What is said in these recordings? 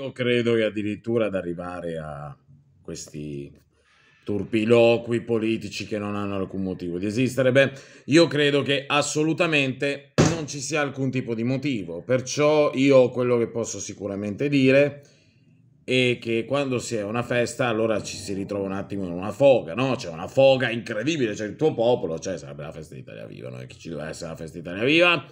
Io credo che addirittura ad arrivare a questi turpiloqui politici che non hanno alcun motivo di esistere, beh, io credo che assolutamente non ci sia alcun tipo di motivo. Perciò io quello che posso sicuramente dire è che quando si è una festa allora ci si ritrova un attimo in una foga, no? C'è una foga incredibile, c'è il tuo popolo, cioè sarebbe la festa d'Italia Viva, no? E chi ci doveva essere la festa Italia Viva?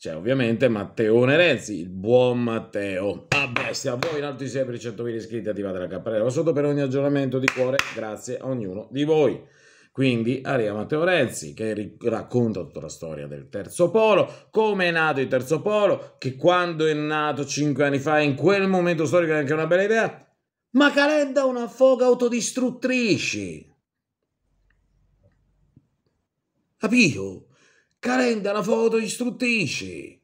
c'è cioè, ovviamente Matteone Renzi, il buon Matteo. A ah, bestia, a voi in alto i sempre 100.000 iscritti, attivate la campanella sotto per ogni aggiornamento di cuore, grazie a ognuno di voi. Quindi arriva Matteo Renzi che racconta tutta la storia del terzo polo, come è nato il terzo polo, che quando è nato 5 anni fa, in quel momento storico è anche una bella idea, ma calenda una foga autodistruttrice. Capito? carente la foto istruttrice.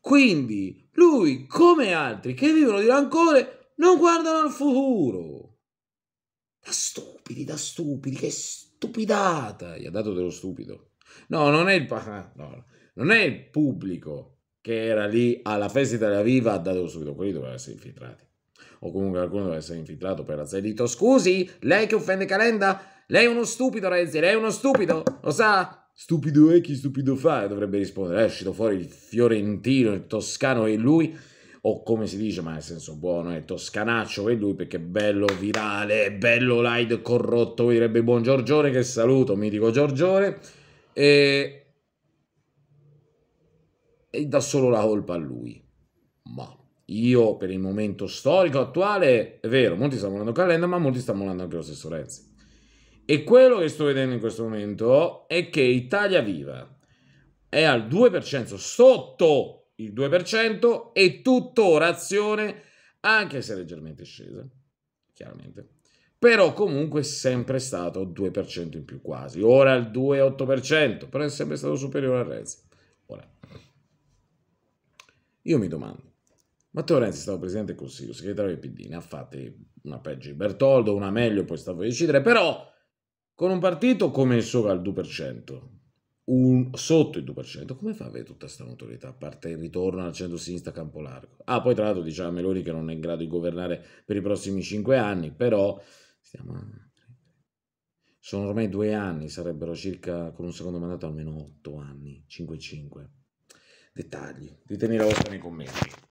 Quindi lui, come altri che vivono di rancore, non guardano al futuro. Da stupidi, da stupidi, che stupidata! Gli ha dato dello stupido. No, non è il, pa- ah, no, non è il pubblico che era lì alla festa della Viva ha dato dello stupido, quelli dovevano essere infiltrati. O comunque qualcuno doveva essere infiltrato per azzellito. Scusi, lei che offende Calenda? Lei è uno stupido, Renzi, lei è uno stupido, lo sa? Stupido è chi stupido fa, dovrebbe rispondere. È uscito fuori il fiorentino, il toscano e lui, o come si dice, ma nel senso buono, è toscanaccio e lui perché bello virale, bello light corrotto, come direbbe buon Giorgione, che saluto, mitico Giorgione. E... e dà solo la colpa a lui. Ma io per il momento storico attuale, è vero, molti stanno volando Calenda, ma molti stanno volando anche lo stesso Renzi. E quello che sto vedendo in questo momento è che Italia Viva è al 2%, sotto il 2% e tuttora azione, anche se leggermente scesa, chiaramente. Però comunque è sempre stato 2% in più quasi, ora il 2,8%, però è sempre stato superiore al Renzi. Ora, io mi domando, Matteo Renzi è stato presidente del Consiglio, segretario del PD, ne ha fatte una peggio di Bertoldo, una meglio, poi stavo a decidere, però con un partito come il sopra il 2%, un, sotto il 2%, come fa a avere tutta questa notorietà, a parte il ritorno al centro-sinistra campo largo? Ah, poi tra l'altro diceva Meloni che non è in grado di governare per i prossimi 5 anni, però stiamo... Sono ormai due anni, sarebbero circa con un secondo mandato almeno 8 anni, 5-5. Dettagli, ditemi la vostra nei commenti.